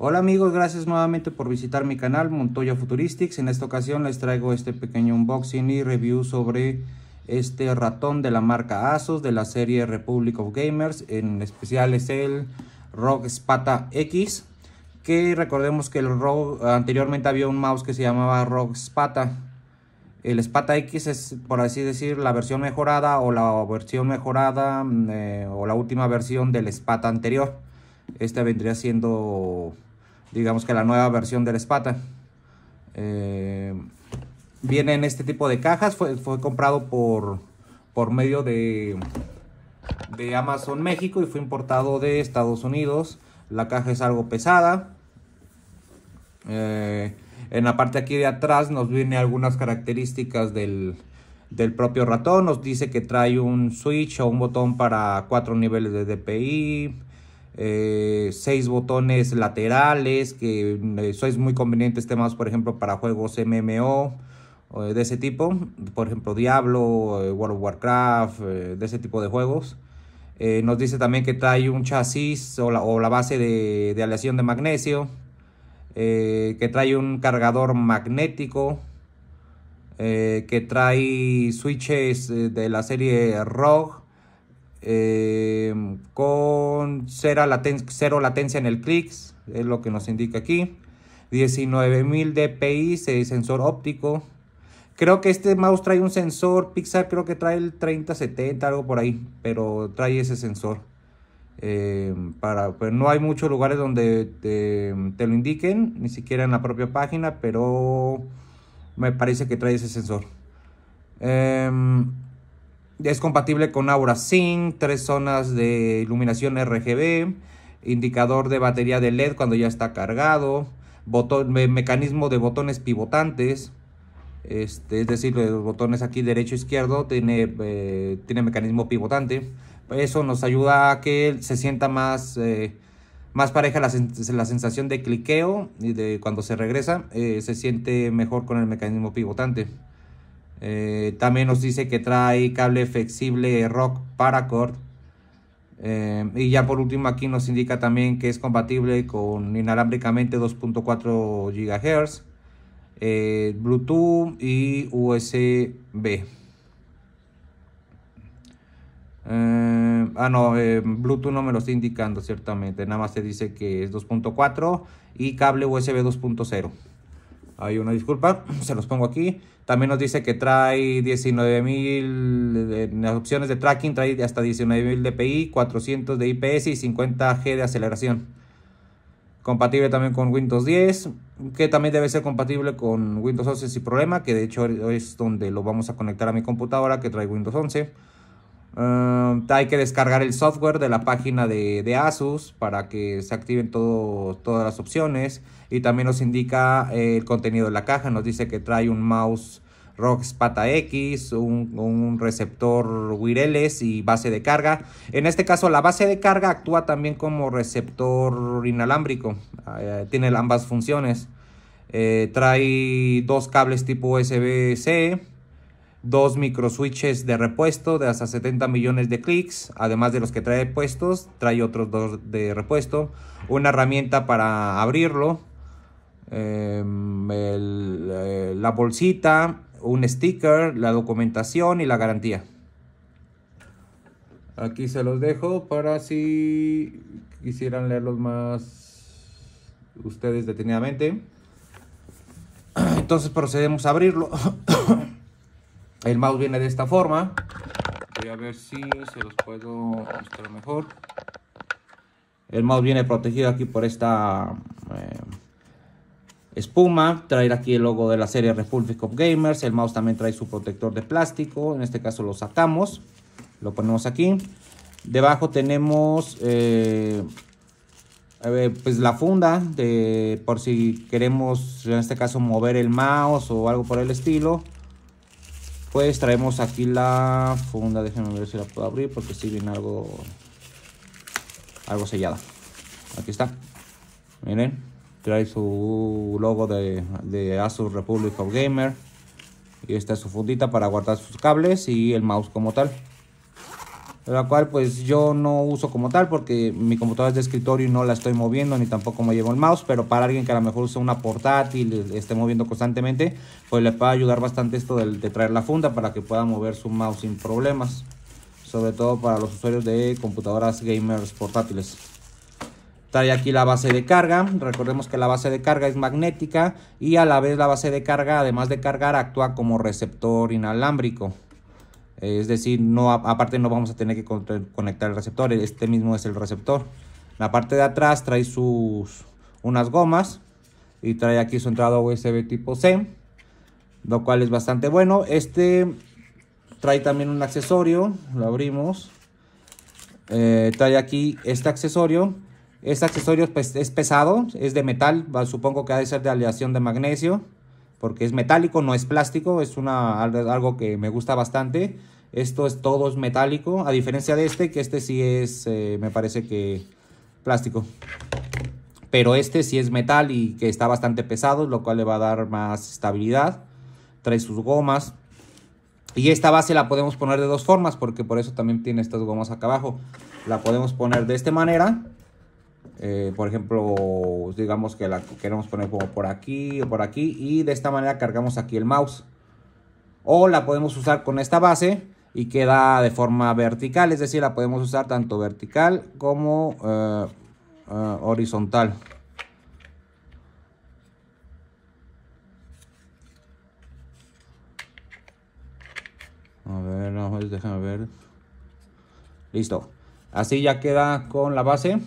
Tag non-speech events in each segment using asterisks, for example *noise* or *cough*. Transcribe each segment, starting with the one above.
Hola amigos, gracias nuevamente por visitar mi canal Montoya Futuristics. En esta ocasión les traigo este pequeño unboxing y review sobre este ratón de la marca ASUS de la serie Republic of Gamers. En especial es el ROG Spata X. Que recordemos que el ROG, anteriormente había un mouse que se llamaba ROG Spata. El Spata X es, por así decir, la versión mejorada o la versión mejorada mm, eh, o la última versión del Spata anterior. Este vendría siendo digamos que la nueva versión del Spata. Eh, viene en este tipo de cajas, fue, comprado por, por medio de, de Amazon México y fue importado de Estados Unidos. La caja es algo pesada. Eh, en la parte aquí de atrás nos viene algunas características del, del, propio ratón. Nos dice que trae un switch o un botón para cuatro niveles de DPI. Eh, seis botones laterales, que eh, son sois muy convenientes temas, por ejemplo, para juegos MMO de ese tipo, por ejemplo, Diablo, eh, World of Warcraft, de ese tipo de juegos. nos dice también que trae un chasis o la, base de, de, aleación de magnesio, que trae un cargador magnético, que trae switches de la serie ROG, Em, con cero, latencia en el clic, es lo que nos indica aquí. 19.000 dpi, sensor óptico. Creo que este mouse trae un sensor Pixar, creo que trae el 3070, algo por ahí, pero trae ese sensor. Em, para, pues no hay muchos lugares donde te, lo indiquen, ni siquiera en la propia página, pero me parece que trae ese sensor. Em, es compatible con Aura Sync, tres zonas de iluminación RGB, indicador de batería de LED cuando ya está cargado, botón, mecanismo de botones pivotantes, este, es decir, los botones aquí derecho izquierdo tiene, eh, tiene mecanismo pivotante. Eso nos ayuda a que se sienta más, eh, más pareja la, la, sensación de cliqueo y de cuando se regresa eh, se siente mejor con el mecanismo pivotante. Eh, también nos dice que trae cable flexible Rock Paracord. Eh, y ya por último aquí nos indica también que es compatible con inalámbricamente 2.4 GHz, eh, Bluetooth y USB. ah, no, Bluetooth no me lo está indicando ciertamente, nada más te dice que es 2.4 y cable USB 2.0. Hay una disculpa, se los pongo aquí. También nos dice que trae 19.000 opciones de tracking, trae hasta 19.000 DPI, 400 de IPS y 50G de aceleración. Compatible también con Windows 10, que también debe ser compatible con Windows 11 sin problema, que de hecho es donde lo vamos a conectar a mi computadora que trae Windows 11. Ah, hay que descargar el software de la página de, Asus para que se activen todas las opciones y también nos indica eh, el contenido de la caja. Nos dice que trae un mouse ROX Pata X, un, receptor Wireless y base de carga. En este caso, la base de carga actúa también como receptor inalámbrico, ah, eh, tiene ambas funciones. Eh, trae dos cables tipo USB-C, dos microswitches de repuesto de hasta 70 millones de clics, además de los que trae puestos, trae otros dos de repuesto, una herramienta para abrirlo, Em, eh, la bolsita, un sticker, la documentación y la garantía. Aquí se los dejo para si quisieran leerlos más ustedes detenidamente. Entonces procedemos a abrirlo. *coughs* El mouse viene de esta forma. Voy a ver si se los puedo mostrar mejor. El mouse viene protegido aquí por esta... Eh, espuma, traer aquí el logo de la serie Republic of Gamers, el mouse también trae su protector de plástico, en este caso lo sacamos, lo ponemos aquí, debajo tenemos eh, pues la funda de por si queremos en este caso mover el mouse o algo por el estilo pues traemos aquí la funda déjenme ver si la puedo abrir porque si viene algo algo sellada aquí está miren trae su logo de, de Asus Republic of Gamer y esta es su fundita para guardar sus cables y el mouse como tal la cual pues yo no uso como tal porque mi computadora es de escritorio y no la estoy moviendo ni tampoco me llevo el mouse, pero para alguien que a lo mejor usa una portátil, y esté moviendo constantemente, pues le puede ayudar bastante esto de, de, traer la funda para que pueda mover su mouse sin problemas, sobre todo para los usuarios de computadoras gamers portátiles. Trae aquí la base de carga, recordemos que la base de carga es magnética y a la vez la base de carga, además de cargar, actúa como receptor inalámbrico. Es decir, no, aparte no vamos a tener que conectar el receptor, este mismo es el receptor. La parte de atrás trae sus unas gomas y trae aquí su entrada USB tipo C, lo cual es bastante bueno. Este trae también un accesorio, lo abrimos. Eh, trae aquí este accesorio este accesorio es pesado, es de metal, supongo que ha de ser de aleación de magnesio, porque es metálico, no es plástico, es una, algo que me gusta bastante. Esto es todo es metálico, a diferencia de este, que este sí es, eh, me parece que plástico. Pero este sí es metal y que está bastante pesado, lo cual le va a dar más estabilidad. Trae sus gomas. Y esta base la podemos poner de dos formas, porque por eso también tiene estas gomas acá abajo. La podemos poner de esta manera eh, por ejemplo, digamos que la queremos poner como por aquí o por aquí y de esta manera cargamos aquí el mouse. O la podemos usar con esta base y queda de forma vertical, es decir, la podemos usar tanto vertical como eh, eh, horizontal. A ver, déjame ver. Listo. Así ya queda con la base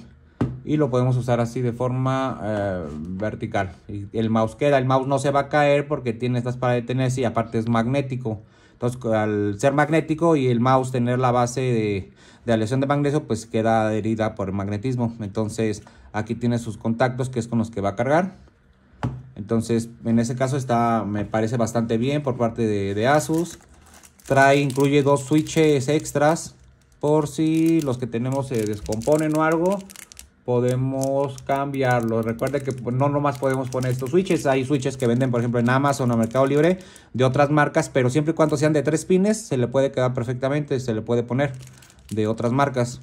y lo podemos usar así de forma eh, vertical. Y el mouse queda, el mouse no se va a caer porque tiene estas para detenerse y aparte es magnético. Entonces al ser magnético y el mouse tener la base de, de aleación de magnesio pues queda adherida por el magnetismo. Entonces aquí tiene sus contactos que es con los que va a cargar. Entonces en ese caso está, me parece bastante bien por parte de, de Asus. Trae, incluye dos switches extras por si los que tenemos se descomponen o algo podemos cambiarlo. Recuerde que no nomás podemos poner estos switches. Hay switches que venden, por ejemplo, en Amazon o Mercado Libre de otras marcas, pero siempre y cuando sean de tres pines, se le puede quedar perfectamente, se le puede poner de otras marcas.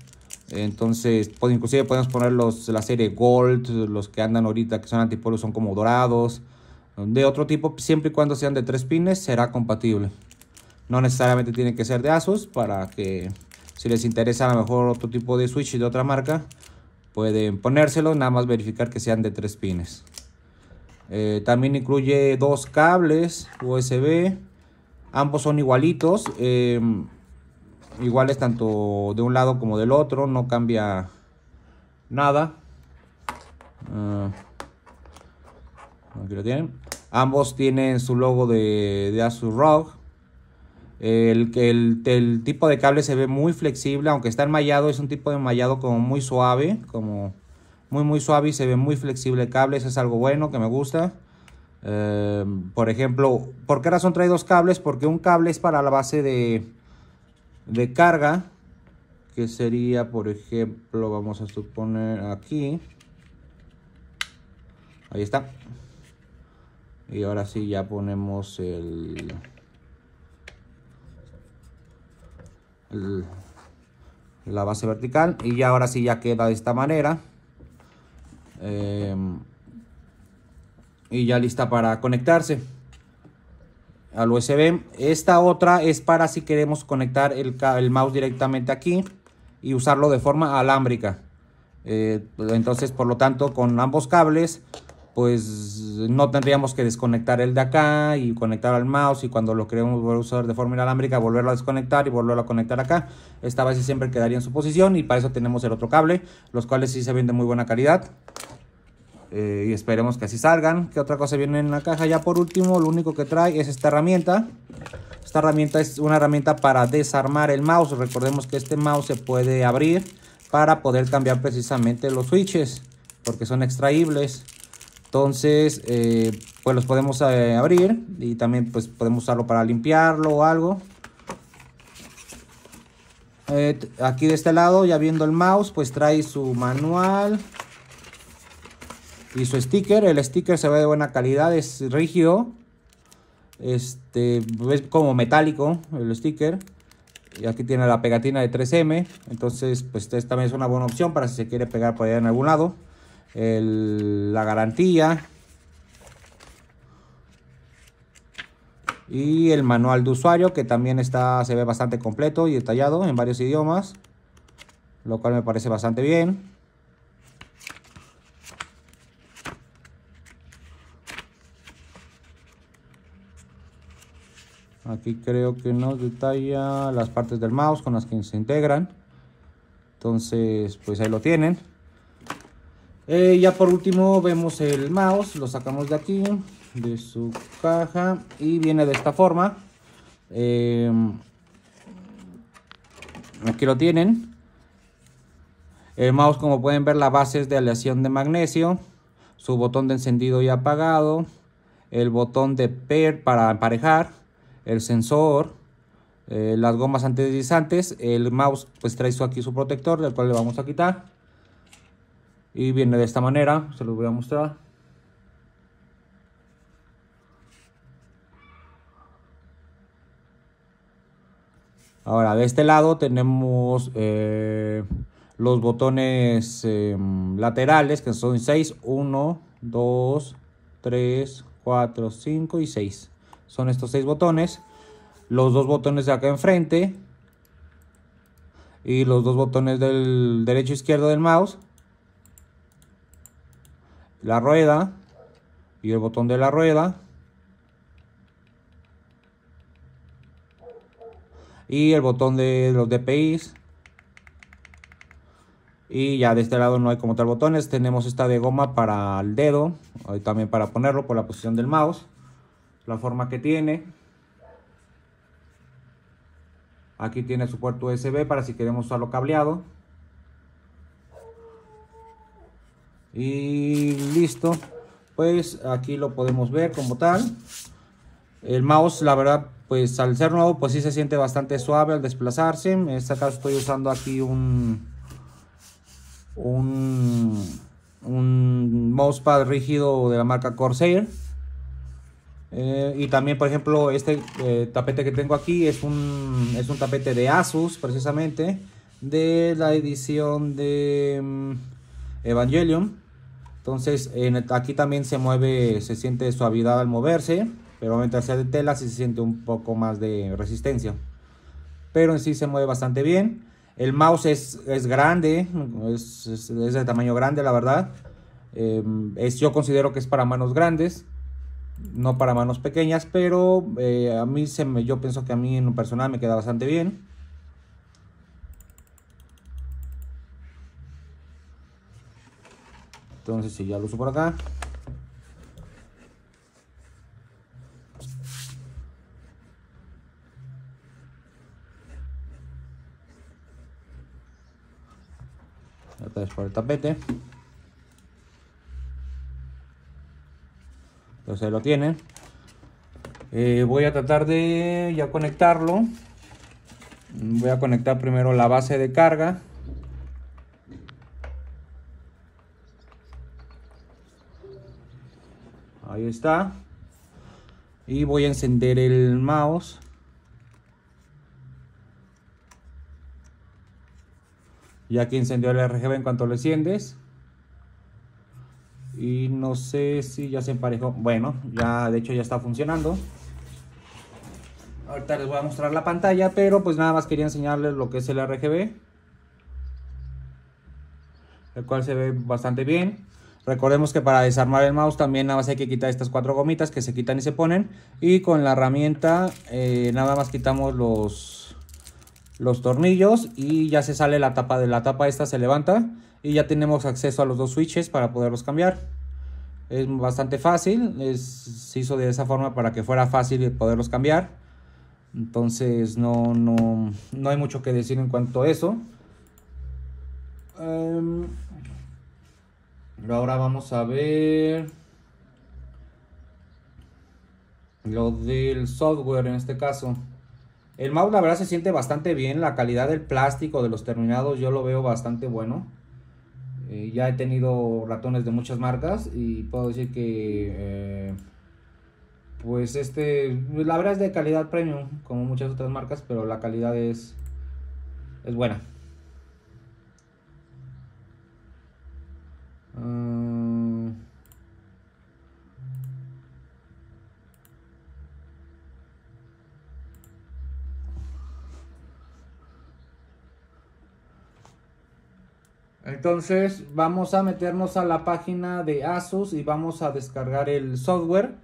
Entonces, pues, inclusive podemos poner los, la serie Gold, los que andan ahorita, que son antipolos, son como dorados. De otro tipo, siempre y cuando sean de tres pines, será compatible. No necesariamente tiene que ser de ASUS para que si les interesa a lo mejor otro tipo de switch de otra marca, pueden ponérselo, nada más verificar que sean de tres pines. Eh, también incluye dos cables USB, ambos son igualitos, eh, iguales tanto de un lado como del otro, no cambia nada. Ah, tienen. Ambos tienen su logo de, de Asus el, el, tipo de cable se ve muy flexible, aunque está enmallado, es un tipo de enmallado como muy suave, como muy muy suave y se ve muy flexible el cable, eso es algo bueno que me gusta. Em, por ejemplo, ¿por qué razón trae dos cables? Porque un cable es para la base de, de carga, que sería, por ejemplo, vamos a suponer aquí. Ahí está. Y ahora sí ya ponemos el... la base vertical y ya ahora sí ya queda de esta manera em, y ya lista para conectarse al USB esta otra es para si queremos conectar el, mouse directamente aquí y usarlo de forma alámbrica eh, entonces por lo tanto con ambos cables pues no tendríamos que desconectar el de acá y conectar al mouse y cuando lo queremos volver a usar de forma inalámbrica volverlo a desconectar y volverlo a conectar acá. Esta base siempre quedaría en su posición y para eso tenemos el otro cable, los cuales sí se ven de muy buena calidad. Eh, y esperemos que así salgan. ¿Qué otra cosa viene en la caja? Ya por último, lo único que trae es esta herramienta. Esta herramienta es una herramienta para desarmar el mouse. Recordemos que este mouse se puede abrir para poder cambiar precisamente los switches porque son extraíbles. Entonces, eh, pues los podemos eh, abrir y también pues podemos usarlo para limpiarlo o algo. Eh, aquí de este lado, ya viendo el mouse, pues trae su manual y su sticker. El sticker se ve de buena calidad, es rígido. Este, es como metálico el sticker. Y aquí tiene la pegatina de 3M. Entonces, pues esta también es una buena opción para si se quiere pegar por allá en algún lado la garantía y el manual de usuario que también está se ve bastante completo y detallado en varios idiomas lo cual me parece bastante bien aquí creo que nos detalla las partes del mouse con las que se integran entonces pues ahí lo tienen eh, ya por último vemos el mouse, lo sacamos de aquí, de su caja y viene de esta forma. Eh, aquí lo tienen. El mouse como pueden ver la base es de aleación de magnesio, su botón de encendido y apagado, el botón de pair para emparejar, el sensor, eh, las gomas antideslizantes, el mouse pues trae aquí su protector del cual le vamos a quitar y viene de esta manera, se los voy a mostrar. Ahora, de este lado tenemos eh, los botones em, laterales que son 6, 1, 2, 3, 4, 5 y 6. Son estos 6 botones. Los dos botones de acá enfrente y los dos botones del derecho e izquierdo del mouse la rueda y el botón de la rueda y el botón de los DPIs y ya de este lado no hay como tal botones tenemos esta de goma para el dedo y también para ponerlo por la posición del mouse la forma que tiene aquí tiene su puerto USB para si queremos usarlo cableado y listo pues aquí lo podemos ver como tal el mouse la verdad pues al ser nuevo pues sí se siente bastante suave al desplazarse en este caso estoy usando aquí un un un mousepad rígido de la marca Corsair eh, y también por ejemplo este eh, tapete que tengo aquí es un, es un tapete de Asus precisamente de la edición de mm, Evangelion. Entonces, aquí también se mueve, se siente suavidad al moverse, pero mientras sea de tela sí se siente un poco más de resistencia. Pero en sí se mueve bastante bien. El mouse es, grande, es, de tamaño grande, la verdad. Em, es, yo considero que es para manos grandes, no para manos pequeñas, pero eh, a mí se me, yo pienso que a mí en lo personal me queda bastante bien. Entonces, si ya lo uso por acá. Otra vez por el tapete. Entonces lo tienen. Eh, voy a tratar de ya conectarlo. Voy a conectar primero la base de carga está y voy a encender el mouse ya que encendió el RGB en cuanto lo enciendes y no sé si ya se emparejó bueno ya de hecho ya está funcionando ahorita les voy a mostrar la pantalla pero pues nada más quería enseñarles lo que es el RGB el cual se ve bastante bien Recordemos que para desarmar el mouse también nada más hay que quitar estas cuatro gomitas que se quitan y se ponen. Y con la herramienta eh, nada más quitamos los, los tornillos y ya se sale la tapa de la tapa esta se levanta. Y ya tenemos acceso a los dos switches para poderlos cambiar. Es bastante fácil, es, se hizo de esa forma para que fuera fácil poderlos cambiar. Entonces no, no, hay mucho que decir en cuanto a eso. Em, pero ahora vamos a ver lo del software en este caso. El mouse la verdad se siente bastante bien, la calidad del plástico de los terminados yo lo veo bastante bueno. Eh, ya he tenido ratones de muchas marcas y puedo decir que eh, pues este la verdad es de calidad premium como muchas otras marcas, pero la calidad es es buena. Entonces vamos a meternos a la página de Asus y vamos a descargar el software.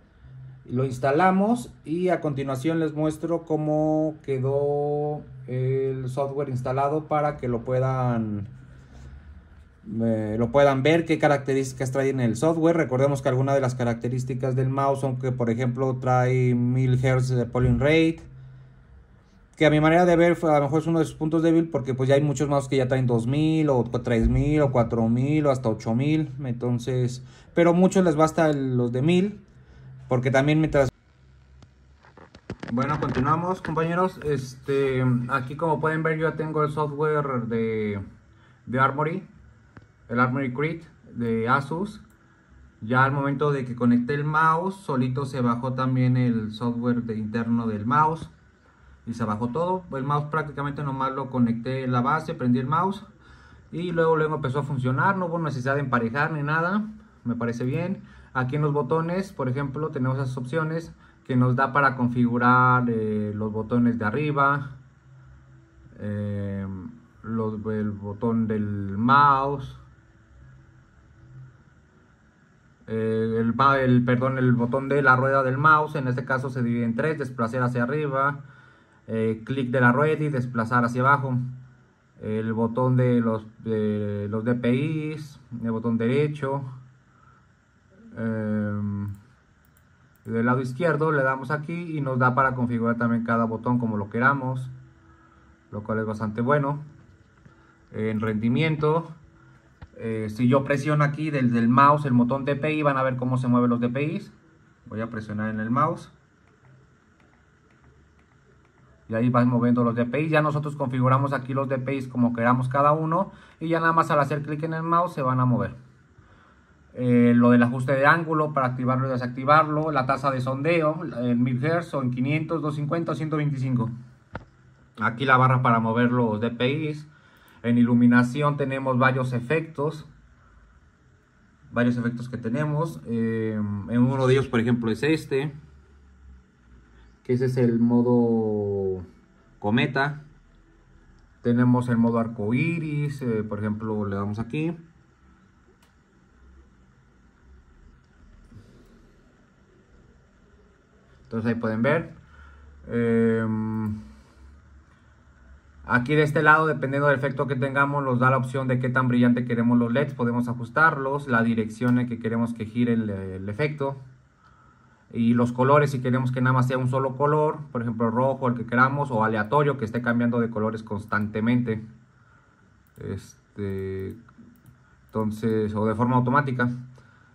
Lo instalamos y a continuación les muestro cómo quedó el software instalado para que lo puedan eh, lo puedan ver qué características trae en el software. Recordemos que algunas de las características del mouse son que por ejemplo trae 1000 Hz de polling rate, que a mi manera de ver, a lo mejor es uno de sus puntos débiles porque pues ya hay muchos mouse que ya traen 2000 o 3000 o 4000 o hasta 8000, entonces, pero muchos les basta los de 1000 porque también mientras bueno, continuamos, compañeros. Este, aquí como pueden ver yo ya tengo el software de, Armory, el Armory Crit de Asus. Ya al momento de que conecté el mouse, solito se bajó también el software interno del mouse y se bajó todo. El mouse prácticamente nomás lo conecté en la base, prendí el mouse y luego luego empezó a funcionar, no hubo necesidad de emparejar ni nada, me parece bien. Aquí en los botones, por ejemplo, tenemos esas opciones que nos da para configurar eh, los botones de arriba, eh, el botón del mouse, eh, el, el botón de la rueda del mouse, en este caso se divide en tres, desplazar hacia arriba, eh, clic de la rueda y desplazar hacia abajo el botón de los, de los DPIs, el botón derecho. Em, del lado izquierdo le damos aquí y nos da para configurar también cada botón como lo queramos, lo cual es bastante bueno. En rendimiento, eh, si yo presiono aquí desde el mouse el botón DPI, van a ver cómo se mueven los DPIs. Voy a presionar en el mouse y ahí vas moviendo los DPI. Ya nosotros configuramos aquí los DPIs como queramos cada uno y ya nada más al hacer clic en el mouse se van a mover. Eh, lo del ajuste de ángulo para activarlo y desactivarlo, la tasa de sondeo en 1000 Hz o en 500, 250 o 125. Aquí la barra para mover los DPIs. En iluminación tenemos varios efectos. Varios efectos que tenemos. Eh, en uno de ellos, por ejemplo, es este. Que ese es el modo cometa. Tenemos el modo arco iris, eh, por ejemplo, le damos aquí. Entonces ahí pueden ver. Em, aquí de este lado, dependiendo del efecto que tengamos, nos da la opción de qué tan brillante queremos los LEDs. Podemos ajustarlos, la dirección en que queremos que gire el efecto y los colores, si queremos que nada más sea un solo color, por ejemplo rojo, el que queramos, o aleatorio, que esté cambiando de colores constantemente. Este, entonces, o de forma automática.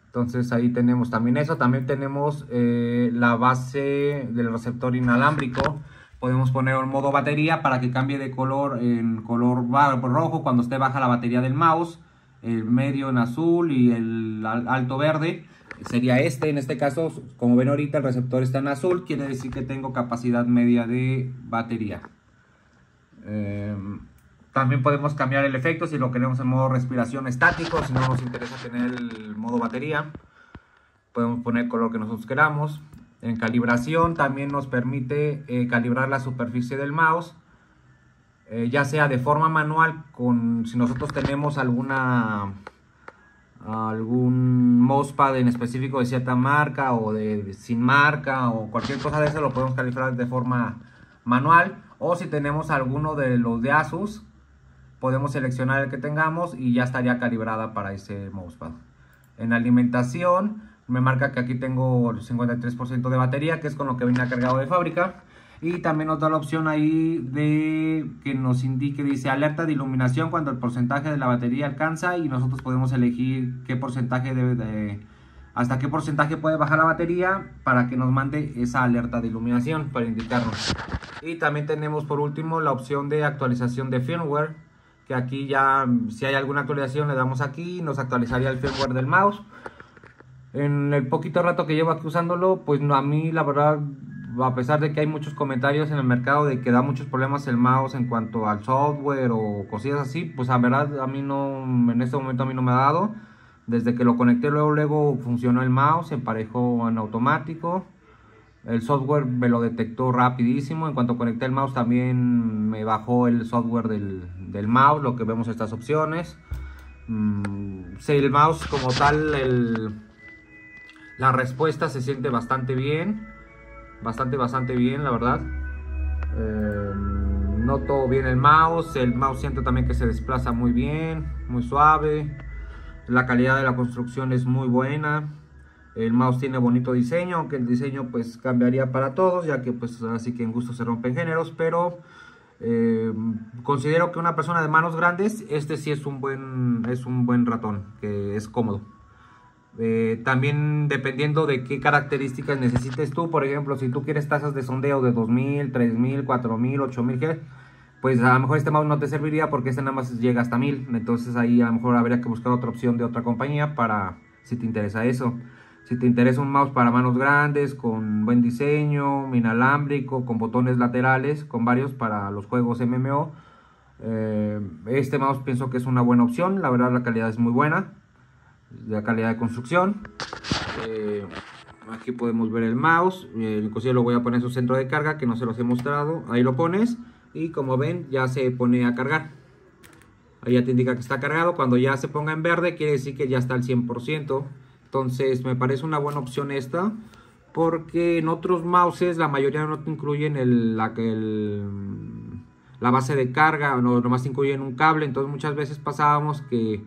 Entonces ahí tenemos también eso, también tenemos eh, la base del receptor inalámbrico. Podemos poner un modo batería para que cambie de color en color rojo cuando esté baja la batería del mouse, el medio en azul y el alto verde sería este. En este caso, como ven ahorita, el receptor está en azul, quiere decir que tengo capacidad media de batería. Em, también podemos cambiar el efecto si lo queremos en modo respiración estático, si no nos interesa tener el modo batería. Podemos poner el color que nosotros queramos. En calibración también nos permite eh, calibrar la superficie del mouse. Eh, ya sea de forma manual, con, si nosotros tenemos alguna algún mousepad en específico de cierta marca o de sin marca o cualquier cosa de eso lo podemos calibrar de forma manual o si tenemos alguno de los de Asus podemos seleccionar el que tengamos y ya estaría calibrada para ese mousepad en alimentación me marca que aquí tengo el 53% de batería que es con lo que venía cargado de fábrica y también nos da la opción ahí de que nos indique, dice alerta de iluminación cuando el porcentaje de la batería alcanza y nosotros podemos elegir qué porcentaje debe de, hasta qué porcentaje puede bajar la batería para que nos mande esa alerta de iluminación para indicarnos. Y también tenemos por último la opción de actualización de firmware, que aquí ya si hay alguna actualización le damos aquí, nos actualizaría el firmware del mouse. En el poquito rato que llevo aquí usándolo, pues a mí la verdad a pesar de que hay muchos comentarios en el mercado de que da muchos problemas el mouse en cuanto al software o cosillas así, pues a verdad a mí no, en este momento a mí no me ha dado. Desde que lo conecté luego, luego funcionó el mouse, emparejó en automático. El software me lo detectó rapidísimo. En cuanto conecté el mouse también me bajó el software del, del mouse, lo que vemos estas opciones. Mm, si el mouse como tal, la respuesta se siente bastante bien bastante, bastante bien, la verdad. Eh, no noto bien el mouse, el mouse siento también que se desplaza muy bien, muy suave. La calidad de la construcción es muy buena. El mouse tiene bonito diseño, aunque el diseño pues cambiaría para todos, ya que pues así que en gusto se rompen géneros, pero eh, considero que una persona de manos grandes, este sí es un buen, es un buen ratón, que es cómodo. Eh, también dependiendo de qué características necesites tú, por ejemplo, si tú quieres tasas de sondeo de 2000, 3000, 4000, 8000 pues a lo mejor este mouse no te serviría porque este nada más llega hasta 1000. Entonces ahí a lo mejor habría que buscar otra opción de otra compañía para si te interesa eso. Si te interesa un mouse para manos grandes, con buen diseño, inalámbrico, con botones laterales, con varios para los juegos MMO, eh, este mouse pienso que es una buena opción. La verdad la calidad es muy buena la calidad de construcción. Eh, aquí podemos ver el mouse, eh, inclusive lo voy a poner en su centro de carga que no se los he mostrado, ahí lo pones y como ven ya se pone a cargar. Ahí ya te indica que está cargado, cuando ya se ponga en verde quiere decir que ya está al 100%. Entonces me parece una buena opción esta porque en otros mouses la mayoría no te incluyen la, la base de carga, no, nomás te incluyen un cable, entonces muchas veces pasábamos que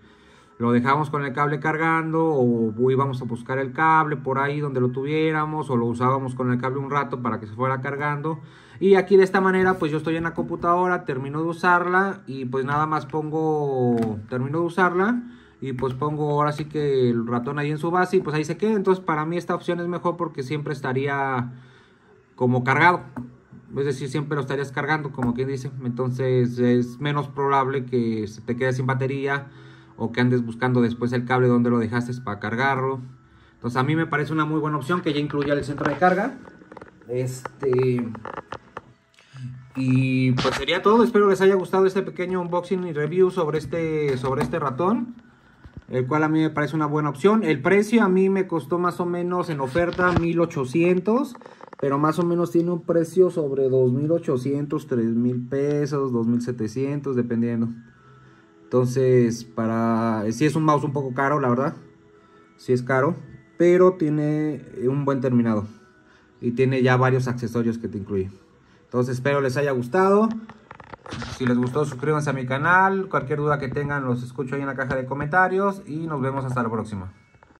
lo dejamos con el cable cargando o íbamos a buscar el cable por ahí donde lo tuviéramos o lo usábamos con el cable un rato para que se fuera cargando y aquí de esta manera pues yo estoy en la computadora termino de usarla y pues nada más pongo termino de usarla y pues pongo ahora sí que el ratón ahí en su base y pues ahí se queda entonces para mí esta opción es mejor porque siempre estaría como cargado es decir, siempre lo estarías cargando, como quien dice. Entonces es menos probable que se te quede sin batería o que andes buscando después el cable donde lo dejaste para cargarlo. Entonces a mí me parece una muy buena opción que ya incluya el centro de carga. Este y pues sería todo. Espero les haya gustado este pequeño unboxing y review sobre este sobre este ratón, el cual a mí me parece una buena opción. El precio a mí me costó más o menos en oferta 1800 pero más o menos tiene un precio sobre 2.800, 3.000 pesos, 2.700, dependiendo. Entonces, para. Sí, es un mouse un poco caro, la verdad. Sí, es caro. Pero tiene un buen terminado. Y tiene ya varios accesorios que te incluye. Entonces, espero les haya gustado. Si les gustó, suscríbanse a mi canal. Cualquier duda que tengan, los escucho ahí en la caja de comentarios. Y nos vemos hasta la próxima.